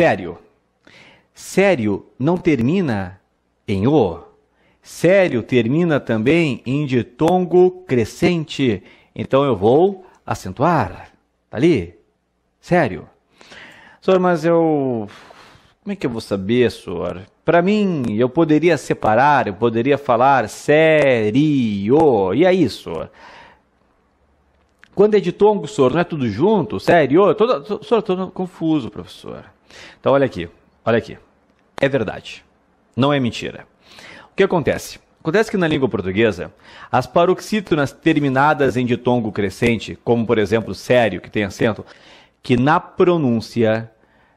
sério. Sério não termina em o. Sério termina também em ditongo crescente. Então eu vou acentuar. Tá ali? Sério. Senhor, mas eu. Como é que eu vou saber, senhor? Para mim, eu poderia separar, eu poderia falar sério. E é isso. Quando é ditongo, senhor, não é tudo junto? Sério? Todo, senhor, estou confuso, professor. Então olha aqui, olha aqui. É verdade. Não é mentira. O que acontece? Acontece que na língua portuguesa, as paroxítonas terminadas em ditongo crescente, como por exemplo sério, que tem acento, que na pronúncia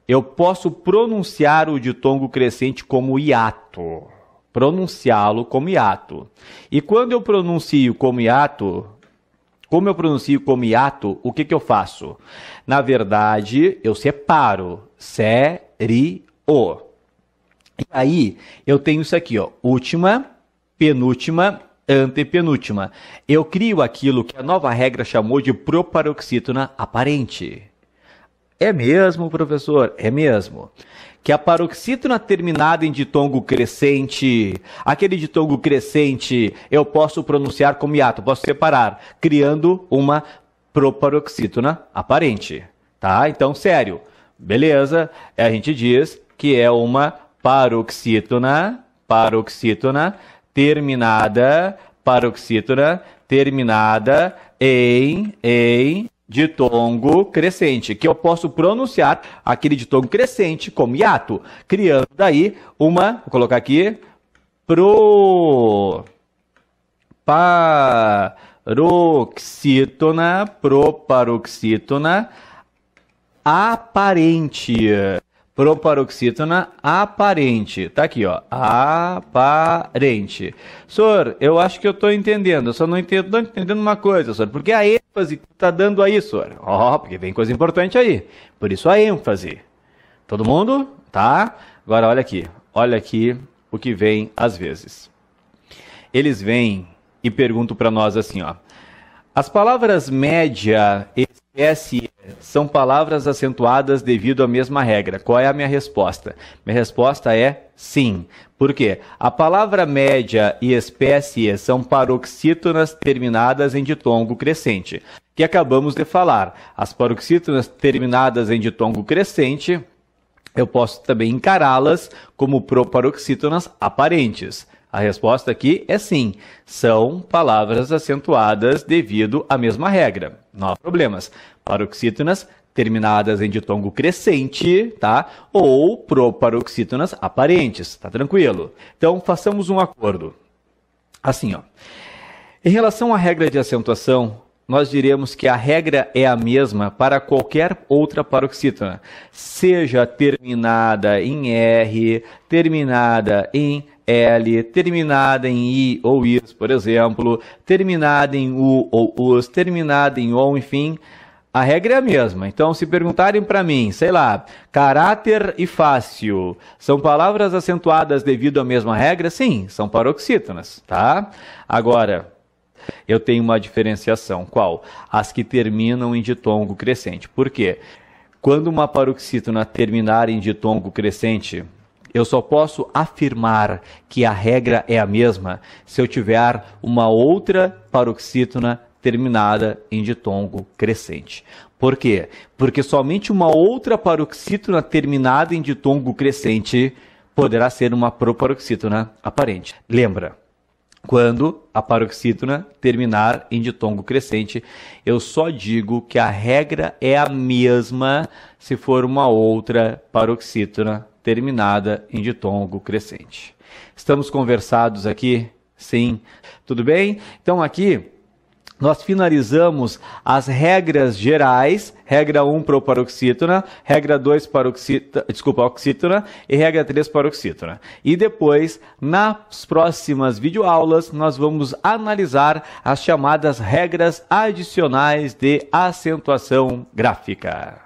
eu posso pronunciar o ditongo crescente como hiato. Pronunciá-lo como hiato. E quando eu pronuncio como hiato, como eu pronuncio como hiato, o que, que eu faço? Na verdade, eu separo sério. E aí, eu tenho isso aqui, ó, última, penúltima, antepenúltima. Eu crio aquilo que a nova regra chamou de proparoxítona aparente. É mesmo, professor? É mesmo que a paroxítona terminada em ditongo crescente, aquele ditongo crescente eu posso pronunciar como hiato, posso separar, criando uma proparoxítona aparente, tá? Então, sério, beleza, a gente diz que é uma paroxítona, paroxítona terminada, paroxítona terminada em, em, ditongo crescente, que eu posso pronunciar aquele ditongo crescente como hiato, criando daí uma, vou colocar aqui, pro paroxítona, proparoxítona aparente proparoxítona aparente. Tá aqui, ó. Aparente. Senhor, eu acho que eu tô entendendo. Eu só não entendo, não entendendo uma coisa, senhor. Por que a ênfase que tá dando aí, senhor. Ó, oh, porque vem coisa importante aí. Por isso a ênfase. Todo mundo? Tá? Agora olha aqui. Olha aqui o que vem às vezes. Eles vêm e perguntam para nós assim, ó. As palavras média e PSI são palavras acentuadas devido à mesma regra. Qual é a minha resposta? Minha resposta é sim. Por quê? A palavra média e espécie são paroxítonas terminadas em ditongo crescente, que acabamos de falar. As paroxítonas terminadas em ditongo crescente, eu posso também encará-las como proparoxítonas aparentes. A resposta aqui é sim. São palavras acentuadas devido à mesma regra. Não há problemas. Paroxítonas terminadas em ditongo crescente, tá? Ou proparoxítonas aparentes, tá tranquilo? Então, façamos um acordo. Assim, ó. Em relação à regra de acentuação, nós diremos que a regra é a mesma para qualquer outra paroxítona, seja terminada em R, terminada em é L, terminada em I ou IS, por exemplo, terminada em U ou US, terminada em ON, enfim, a regra é a mesma. Então, se perguntarem para mim, sei lá, caráter e fácil, são palavras acentuadas devido à mesma regra? Sim, são paroxítonas, tá? Agora, eu tenho uma diferenciação. Qual? As que terminam em ditongo crescente. Por quê? Quando uma paroxítona terminar em ditongo crescente, eu só posso afirmar que a regra é a mesma se eu tiver uma outra paroxítona terminada em ditongo crescente. Por quê? Porque somente uma outra paroxítona terminada em ditongo crescente poderá ser uma proparoxítona aparente. Lembra, quando a paroxítona terminar em ditongo crescente, eu só digo que a regra é a mesma se for uma outra paroxítona terminada em ditongo crescente. Estamos conversados aqui? Sim. Tudo bem? Então aqui nós finalizamos as regras gerais, regra 1 para paroxítona, regra 2 oxítona, desculpa, oxítona e regra 3 paroxítona. E depois, nas próximas videoaulas, nós vamos analisar as chamadas regras adicionais de acentuação gráfica.